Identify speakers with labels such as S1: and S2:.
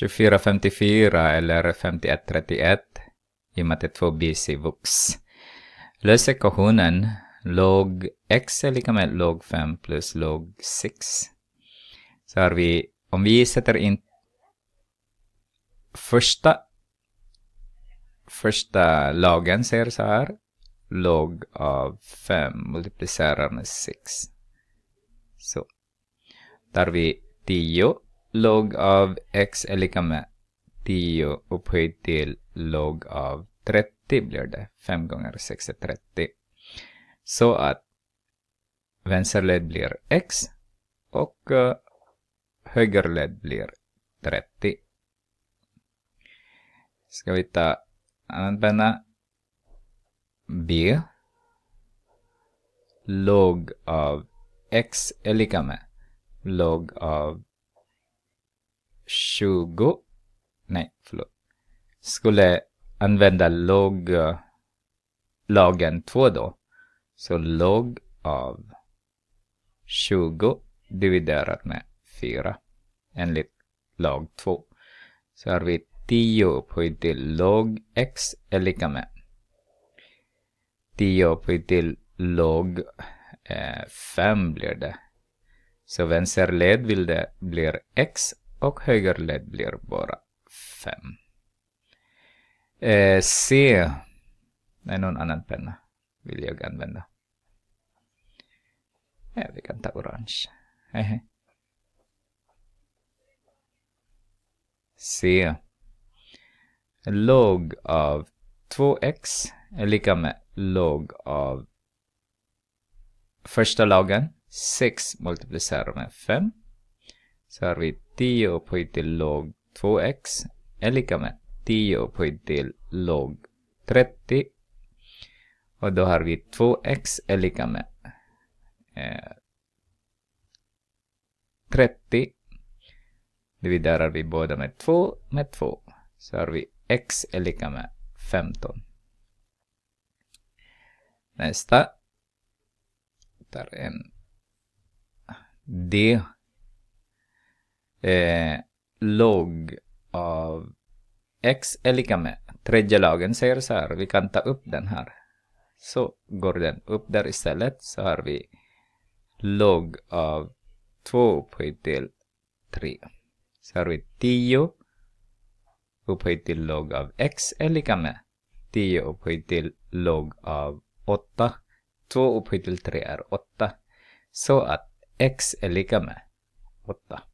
S1: 2454 eller 5131 i och med att det är två i vux. Lös ekvationen log x är lika med log 5 plus log 6. Så har vi, om vi sätter in första första lagen säger så här log av 5 multiplicerar med 6. Så. Där vi 10 log av x är lika med 10 upphöjt till log av 30 blir det. 5 gånger 6 är 30. Så att vänster led blir x och eh, höger led blir 30. Ska vi ta använda b log av x är lika med log av 20, nej förlåt, skulle använda log, lagen 2 då. Så log av 20 dividerat med 4 enligt lag 2. Så har vi 10 upphöjt till log x är lika med 10 upphöjt till log 5 eh, blir det. Så vänsterled vill det blir x och höger led blir bara 5. Eh, C. Nej, någon annan penna vill jag använda. Ja, vi kan ta orange. Hehe. C. Log av 2x är lika med log av första lagen 6 multiplicerat med 5 så har vi 10 upphöjt till log 2x är lika med 10 upphöjt till log 30. Och då har vi 2x är lika med eh, 30. Dividerar vi båda med 2 med 2. Så har vi x är lika med 15. Nästa. Tar en D eh, log av x är lika med. Tredje lagen säger så här, vi kan ta upp den här. Så går den upp där istället så har vi log av 2 upphöjt till 3. Så har vi 10 upphöjt till log av x är lika med 10 upphöjt till log av 8. 2 upphöjt till 3 är 8. Så att x är lika med 8.